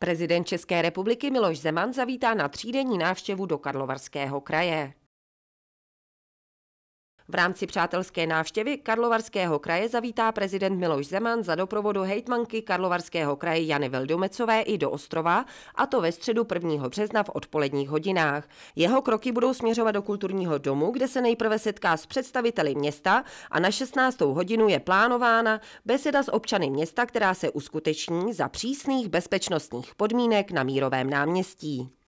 Prezident České republiky Miloš Zeman zavítá na třídenní návštěvu do Karlovarského kraje. V rámci přátelské návštěvy Karlovarského kraje zavítá prezident Miloš Zeman za doprovodu hejtmanky Karlovarského kraje Jany Veldomecové i do Ostrova, a to ve středu 1. března v odpoledních hodinách. Jeho kroky budou směřovat do kulturního domu, kde se nejprve setká s představiteli města a na 16. hodinu je plánována beseda s občany města, která se uskuteční za přísných bezpečnostních podmínek na Mírovém náměstí.